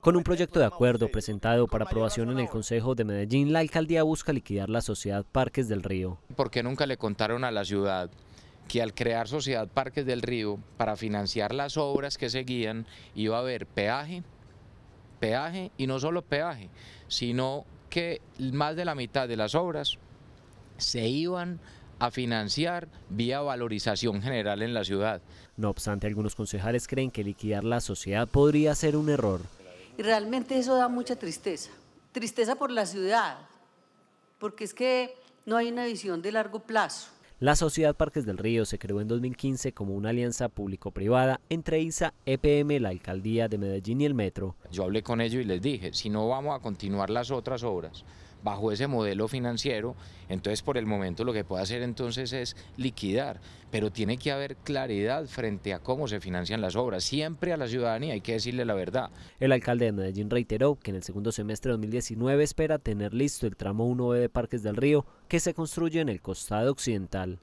Con un proyecto de acuerdo presentado para aprobación en el Consejo de Medellín, la alcaldía busca liquidar la sociedad Parques del Río. ¿Por qué nunca le contaron a la ciudad que al crear Sociedad Parques del Río para financiar las obras que seguían iba a haber peaje, peaje y no solo peaje, sino que más de la mitad de las obras se iban a financiar vía valorización general en la ciudad. No obstante, algunos concejales creen que liquidar la sociedad podría ser un error. Y realmente eso da mucha tristeza. Tristeza por la ciudad, porque es que no hay una visión de largo plazo. La Sociedad Parques del Río se creó en 2015 como una alianza público-privada entre ISA, EPM, la Alcaldía de Medellín y el Metro. Yo hablé con ellos y les dije, si no vamos a continuar las otras obras bajo ese modelo financiero, entonces por el momento lo que puedo hacer entonces es liquidar, pero tiene que haber claridad frente a cómo se financian las obras. Siempre a la ciudadanía hay que decirle la verdad. El alcalde de Medellín reiteró que en el segundo semestre de 2019 espera tener listo el tramo 1B de Parques del Río que se construye en el costado occidental.